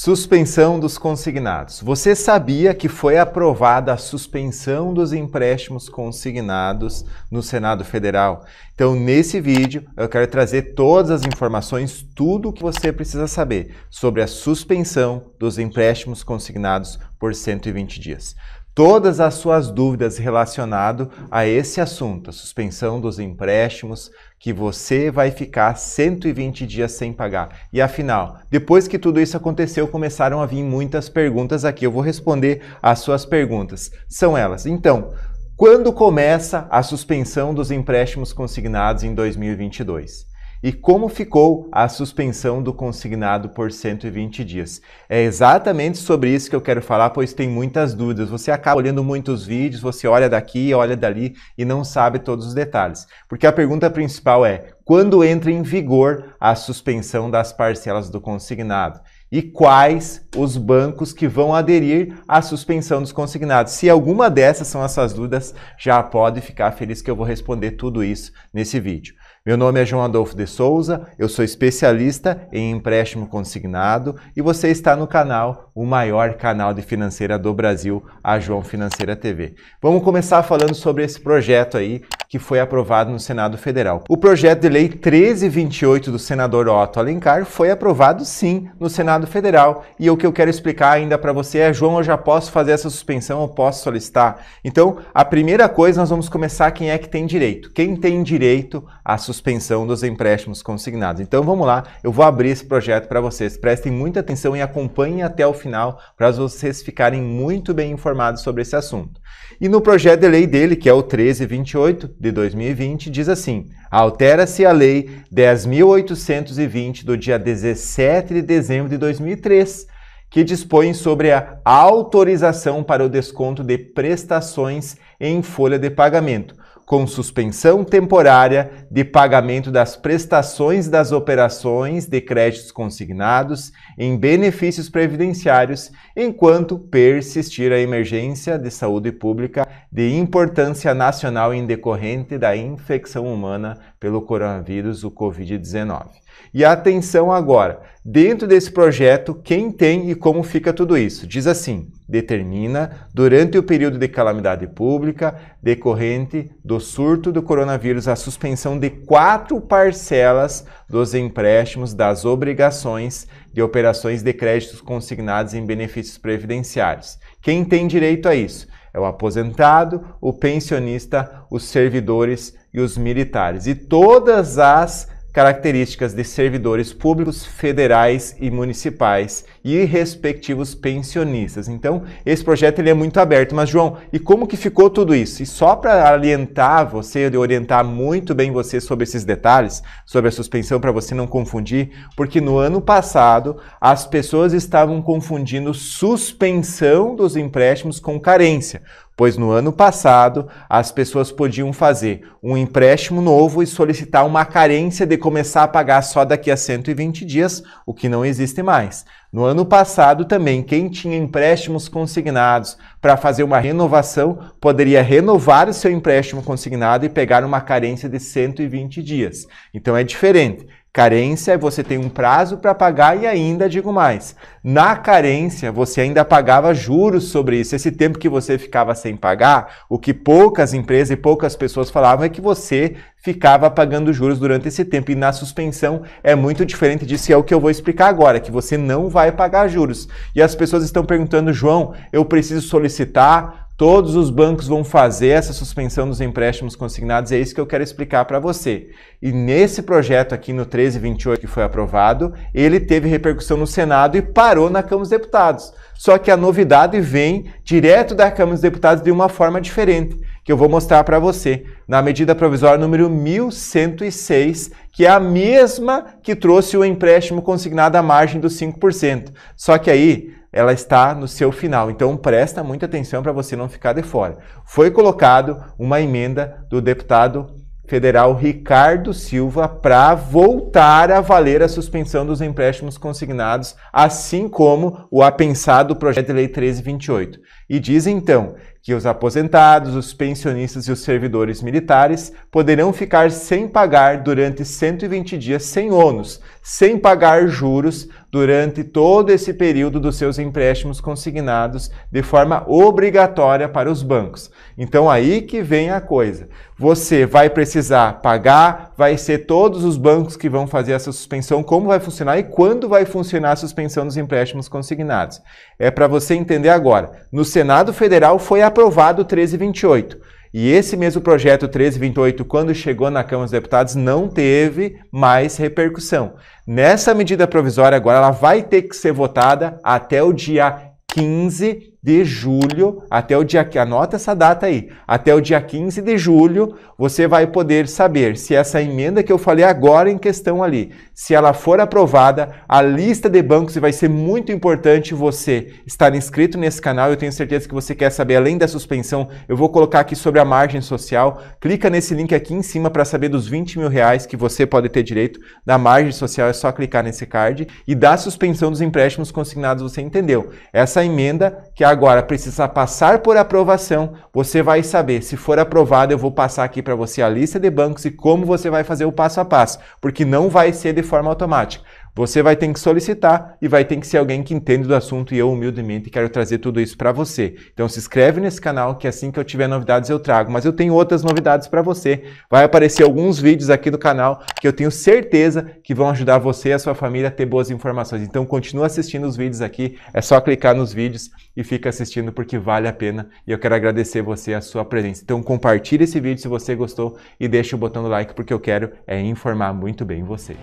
Suspensão dos consignados. Você sabia que foi aprovada a suspensão dos empréstimos consignados no Senado Federal? Então, nesse vídeo, eu quero trazer todas as informações, tudo o que você precisa saber sobre a suspensão dos empréstimos consignados por 120 dias todas as suas dúvidas relacionado a esse assunto, a suspensão dos empréstimos, que você vai ficar 120 dias sem pagar. E afinal, depois que tudo isso aconteceu, começaram a vir muitas perguntas aqui. Eu vou responder as suas perguntas. São elas. Então, quando começa a suspensão dos empréstimos consignados em 2022? E como ficou a suspensão do consignado por 120 dias? É exatamente sobre isso que eu quero falar, pois tem muitas dúvidas. Você acaba olhando muitos vídeos, você olha daqui, olha dali e não sabe todos os detalhes. Porque a pergunta principal é: quando entra em vigor a suspensão das parcelas do consignado e quais os bancos que vão aderir à suspensão dos consignados. Se alguma dessas são essas dúvidas, já pode ficar feliz que eu vou responder tudo isso nesse vídeo. Meu nome é João Adolfo de Souza, eu sou especialista em empréstimo consignado e você está no canal, o maior canal de financeira do Brasil, a João Financeira TV. Vamos começar falando sobre esse projeto aí que foi aprovado no Senado Federal. O projeto de lei 1328 do senador Otto Alencar foi aprovado sim no Senado Federal e o que eu quero explicar ainda para você é, João, eu já posso fazer essa suspensão, eu posso solicitar. Então, a primeira coisa nós vamos começar quem é que tem direito. Quem tem direito à suspensão dos empréstimos consignados. Então, vamos lá, eu vou abrir esse projeto para vocês. Prestem muita atenção e acompanhem até o final para vocês ficarem muito bem informados sobre esse assunto. E no projeto de lei dele, que é o 1328, de 2020 diz assim: altera-se a Lei 10.820 do dia 17 de dezembro de 2003, que dispõe sobre a autorização para o desconto de prestações em folha de pagamento com suspensão temporária de pagamento das prestações das operações de créditos consignados em benefícios previdenciários, enquanto persistir a emergência de saúde pública de importância nacional em decorrente da infecção humana pelo coronavírus, o Covid-19. E atenção agora, dentro desse projeto, quem tem e como fica tudo isso? Diz assim determina durante o período de calamidade pública decorrente do surto do coronavírus a suspensão de quatro parcelas dos empréstimos das obrigações de operações de créditos consignados em benefícios previdenciários. Quem tem direito a isso? É o aposentado, o pensionista, os servidores e os militares. E todas as características de servidores públicos federais e municipais e respectivos pensionistas. Então, esse projeto ele é muito aberto. Mas, João, e como que ficou tudo isso? E só para orientar você, orientar muito bem você sobre esses detalhes, sobre a suspensão, para você não confundir, porque no ano passado as pessoas estavam confundindo suspensão dos empréstimos com carência pois no ano passado as pessoas podiam fazer um empréstimo novo e solicitar uma carência de começar a pagar só daqui a 120 dias, o que não existe mais. No ano passado também, quem tinha empréstimos consignados para fazer uma renovação poderia renovar o seu empréstimo consignado e pegar uma carência de 120 dias. Então é diferente. Carência é você tem um prazo para pagar e ainda digo mais. Na carência, você ainda pagava juros sobre isso. Esse tempo que você ficava sem pagar, o que poucas empresas e poucas pessoas falavam é que você ficava pagando juros durante esse tempo. E na suspensão é muito diferente disso, e é o que eu vou explicar agora, que você não vai pagar juros. E as pessoas estão perguntando, João, eu preciso solicitar Todos os bancos vão fazer essa suspensão dos empréstimos consignados, é isso que eu quero explicar para você. E nesse projeto aqui no 1328 que foi aprovado, ele teve repercussão no Senado e parou na Câmara dos Deputados. Só que a novidade vem direto da Câmara dos Deputados de uma forma diferente, que eu vou mostrar para você, na medida provisória número 1106, que é a mesma que trouxe o empréstimo consignado à margem dos 5%. Só que aí ela está no seu final. Então presta muita atenção para você não ficar de fora. Foi colocado uma emenda do deputado federal Ricardo Silva para voltar a valer a suspensão dos empréstimos consignados, assim como o apensado projeto de lei 1328. E diz então que os aposentados, os pensionistas e os servidores militares poderão ficar sem pagar durante 120 dias sem ônus, sem pagar juros durante todo esse período dos seus empréstimos consignados de forma obrigatória para os bancos. Então aí que vem a coisa. Você vai precisar pagar, vai ser todos os bancos que vão fazer essa suspensão, como vai funcionar e quando vai funcionar a suspensão dos empréstimos consignados. É para você entender agora. No Senado Federal foi aprovado 1328. E esse mesmo projeto 1328, quando chegou na Câmara dos Deputados, não teve mais repercussão. Nessa medida provisória, agora, ela vai ter que ser votada até o dia 15 de julho, até o dia que anota essa data aí, até o dia 15 de julho, você vai poder saber se essa emenda que eu falei agora em questão ali, se ela for aprovada, a lista de bancos vai ser muito importante você estar inscrito nesse canal. Eu tenho certeza que você quer saber além da suspensão. Eu vou colocar aqui sobre a margem social. Clica nesse link aqui em cima para saber dos 20 mil reais que você pode ter direito da margem social. É só clicar nesse card e da suspensão dos empréstimos consignados. Você entendeu? Essa emenda que agora Agora precisa passar por aprovação. Você vai saber, se for aprovado, eu vou passar aqui para você a lista de bancos e como você vai fazer o passo a passo, porque não vai ser de forma automática. Você vai ter que solicitar e vai ter que ser alguém que entende do assunto e eu humildemente quero trazer tudo isso para você. Então se inscreve nesse canal que assim que eu tiver novidades eu trago, mas eu tenho outras novidades para você. Vai aparecer alguns vídeos aqui do canal que eu tenho certeza que vão ajudar você e a sua família a ter boas informações. Então continua assistindo os vídeos aqui, é só clicar nos vídeos e fica assistindo porque vale a pena e eu quero agradecer você a sua presença. Então compartilhe esse vídeo se você gostou e deixa o botão do like porque eu quero é informar muito bem você.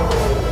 Oh!